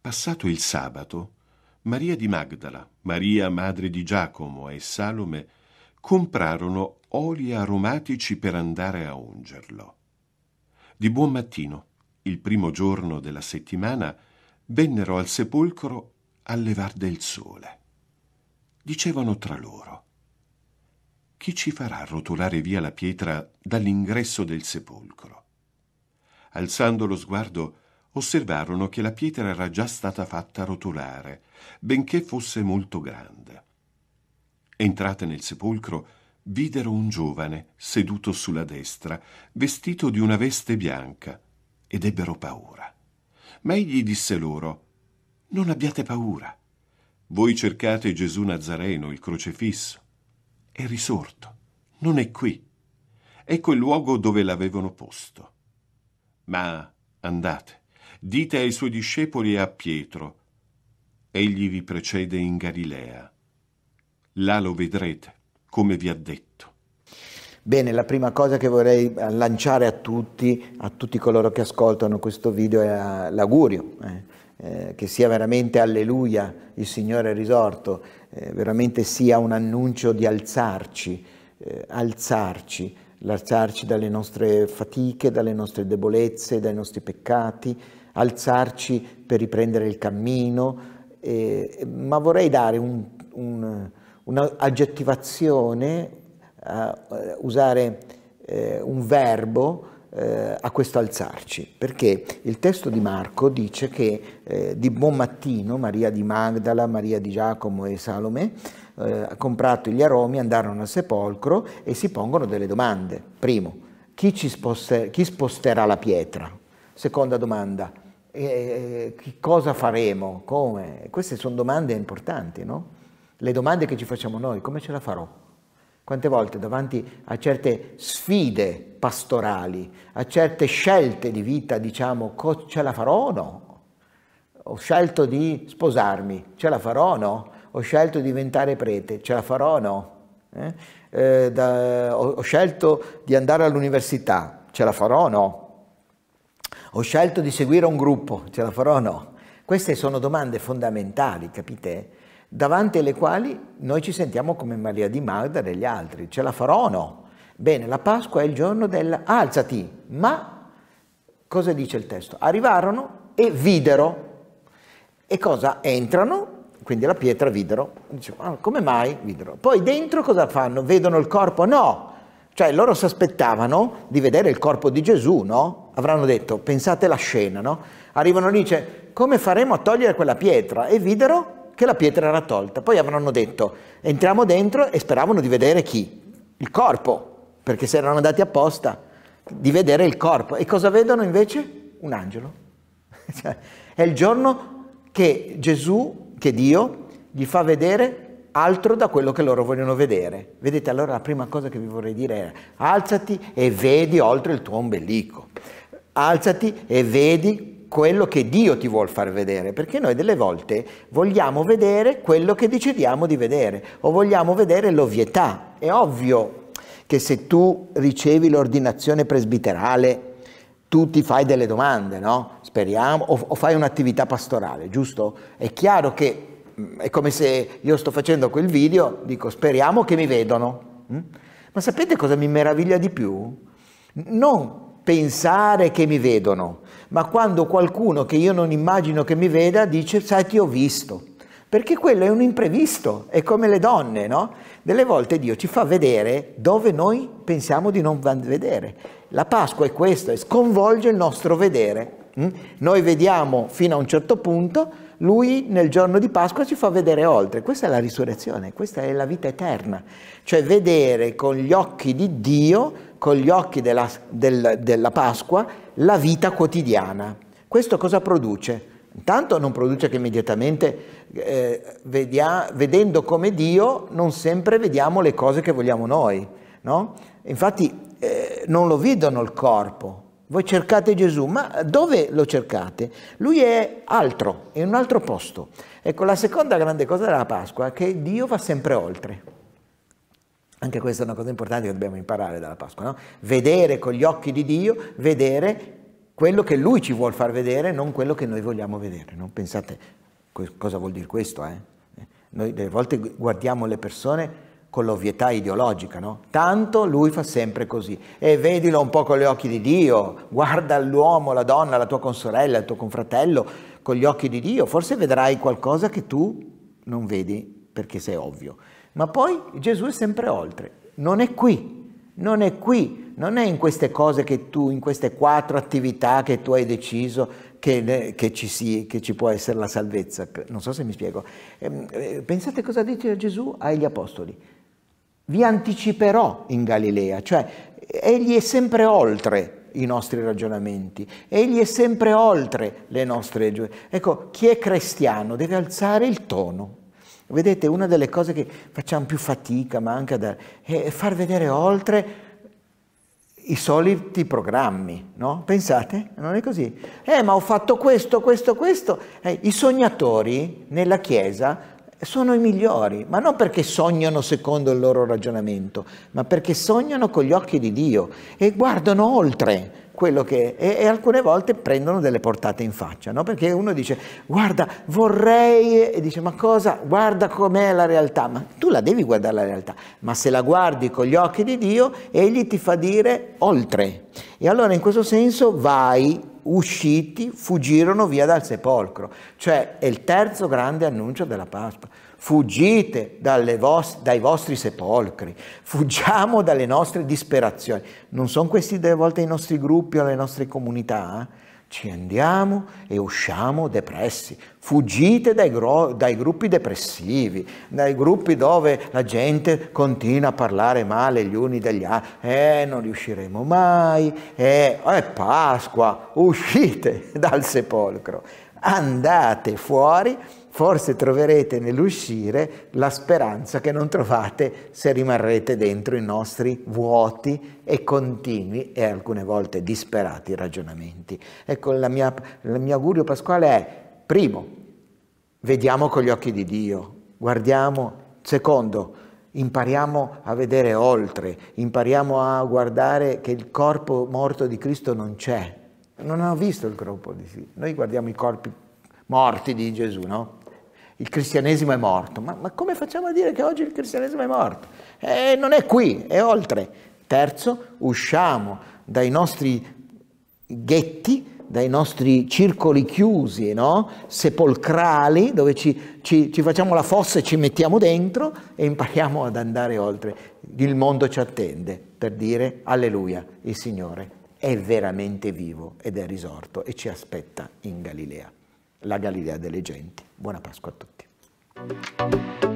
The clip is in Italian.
Passato il sabato, Maria di Magdala, Maria madre di Giacomo e Salome comprarono oli aromatici per andare a ungerlo. Di buon mattino, il primo giorno della settimana, vennero al sepolcro a levar del sole. Dicevano tra loro, chi ci farà rotolare via la pietra dall'ingresso del sepolcro? Alzando lo sguardo, osservarono che la pietra era già stata fatta rotolare, benché fosse molto grande. Entrate nel sepolcro, videro un giovane seduto sulla destra, vestito di una veste bianca, ed ebbero paura. Ma egli disse loro, Non abbiate paura. Voi cercate Gesù Nazareno, il crocifisso. È risorto, non è qui. Ecco il luogo dove l'avevano posto. Ma andate, dite ai suoi discepoli e a Pietro, egli vi precede in Galilea. Là lo vedrete, come vi ha detto. Bene, la prima cosa che vorrei lanciare a tutti, a tutti coloro che ascoltano questo video, è eh, l'augurio. Eh. Eh, che sia veramente alleluia, il Signore è risorto, eh, veramente sia un annuncio di alzarci, eh, alzarci, alzarci dalle nostre fatiche, dalle nostre debolezze, dai nostri peccati, alzarci per riprendere il cammino, ma vorrei dare un, un, un'aggettivazione, eh, usare eh, un verbo, eh, a questo alzarci, perché il testo di Marco dice che eh, di buon mattino Maria di Magdala, Maria di Giacomo e Salome eh, comprato gli aromi, andarono al sepolcro e si pongono delle domande. Primo, chi, sposter chi sposterà la pietra? Seconda domanda, eh, eh cosa faremo? Come? Queste sono domande importanti, no? Le domande che ci facciamo noi, come ce la farò? Quante volte davanti a certe sfide pastorali, a certe scelte di vita, diciamo, ce la farò o no? Ho scelto di sposarmi, ce la farò o no? Ho scelto di diventare prete, ce la farò o no? Eh? Eh, da, ho, ho scelto di andare all'università, ce la farò o no? Ho scelto di seguire un gruppo, ce la farò o no? Queste sono domande fondamentali, capite? davanti alle quali noi ci sentiamo come Maria di Magda degli altri, ce la farò o no? Bene, la Pasqua è il giorno del alzati, ma cosa dice il testo? Arrivarono e videro. E cosa? Entrano quindi la pietra videro. Dicevo, ah, come mai videro? Poi dentro cosa fanno? Vedono il corpo? No! Cioè loro si aspettavano di vedere il corpo di Gesù, no? Avranno detto, pensate la scena, no? Arrivano lì dice, come faremo a togliere quella pietra? E videro che la pietra era tolta. Poi avranno detto entriamo dentro e speravano di vedere chi? Il corpo, perché si erano andati apposta, di vedere il corpo. E cosa vedono invece? Un angelo. Cioè, è il giorno che Gesù, che Dio, gli fa vedere altro da quello che loro vogliono vedere. Vedete, allora la prima cosa che vi vorrei dire è alzati e vedi oltre il tuo ombelico. Alzati e vedi quello che Dio ti vuole far vedere, perché noi delle volte vogliamo vedere quello che decidiamo di vedere o vogliamo vedere l'ovvietà. È ovvio che se tu ricevi l'ordinazione presbiterale tu ti fai delle domande, no? Speriamo, o, o fai un'attività pastorale, giusto? È chiaro che mm, è come se io sto facendo quel video, dico speriamo che mi vedano. Mm? Ma sapete cosa mi meraviglia di più? Non pensare che mi vedono, ma quando qualcuno che io non immagino che mi veda dice sai ti ho visto, perché quello è un imprevisto, è come le donne, no? Delle volte Dio ci fa vedere dove noi pensiamo di non vedere. La Pasqua è questo, sconvolge il nostro vedere. Mm? Noi vediamo fino a un certo punto, lui nel giorno di Pasqua ci fa vedere oltre. Questa è la risurrezione, questa è la vita eterna, cioè vedere con gli occhi di Dio, con gli occhi della, del, della Pasqua, la vita quotidiana. Questo cosa produce? Intanto non produce che immediatamente eh, vedia, vedendo come Dio non sempre vediamo le cose che vogliamo noi, no? Infatti eh, non lo vedono il corpo, voi cercate Gesù, ma dove lo cercate? Lui è altro, è in un altro posto. Ecco, la seconda grande cosa della Pasqua è che Dio va sempre oltre. Anche questa è una cosa importante che dobbiamo imparare dalla Pasqua, no? Vedere con gli occhi di Dio, vedere quello che Lui ci vuole far vedere, non quello che noi vogliamo vedere. Non pensate cosa vuol dire questo, eh? Noi delle volte guardiamo le persone con l'ovvietà ideologica, no? Tanto lui fa sempre così. E vedilo un po' con gli occhi di Dio, guarda l'uomo, la donna, la tua consorella, il tuo confratello con gli occhi di Dio, forse vedrai qualcosa che tu non vedi perché sei ovvio. Ma poi Gesù è sempre oltre, non è qui, non è qui, non è in queste cose che tu, in queste quattro attività che tu hai deciso che, che, ci, si, che ci può essere la salvezza. Non so se mi spiego. Ehm, eh, pensate cosa dice Gesù agli apostoli vi anticiperò in Galilea, cioè egli è sempre oltre i nostri ragionamenti, egli è sempre oltre le nostre... Ecco, chi è cristiano deve alzare il tono. Vedete, una delle cose che facciamo più fatica, ma anche da, è far vedere oltre i soliti programmi, no? Pensate? Non è così. Eh, ma ho fatto questo, questo, questo. Eh, I sognatori nella Chiesa sono i migliori, ma non perché sognano secondo il loro ragionamento, ma perché sognano con gli occhi di Dio e guardano oltre quello che è, e, alcune volte prendono delle portate in faccia, no? perché uno dice guarda vorrei e dice ma cosa guarda com'è la realtà, ma tu la devi guardare la realtà, ma se la guardi con gli occhi di Dio egli ti fa dire oltre e allora in questo senso vai usciti fuggirono via dal sepolcro, cioè è il terzo grande annuncio della Pasqua. Fuggite vos dai vostri sepolcri, fuggiamo dalle nostre disperazioni. Non sono questi delle volte i nostri gruppi o le nostre comunità? Eh? Ci andiamo e usciamo depressi. Fuggite dai, gro- dai gruppi depressivi, dai gruppi dove la gente continua a parlare male gli uni degli altri. Eh, non riusciremo mai, eh, oh, è Pasqua, uscite dal sepolcro, andate fuori forse troverete nell'uscire la speranza che non trovate se rimarrete dentro i nostri vuoti e continui e alcune volte disperati ragionamenti. Ecco, la mia, il mio augurio pasquale è, primo, vediamo con gli occhi di Dio, guardiamo, secondo, impariamo a vedere oltre, impariamo a guardare che il corpo morto di Cristo non c'è. Non ho visto il corpo di sì, noi guardiamo i corpi morti di Gesù, no? il cristianesimo è morto. Ma, ma, come facciamo a dire che oggi il cristianesimo è morto? Eh, non è qui, è oltre. Terzo, usciamo dai nostri ghetti, dai nostri circoli chiusi, no? sepolcrali, dove ci, ci, ci facciamo la fossa e ci mettiamo dentro e impariamo ad andare oltre. Il mondo ci attende per dire alleluia, il Signore è veramente vivo ed è risorto e ci aspetta in Galilea la Galilea delle genti. Buona Pasqua a tutti.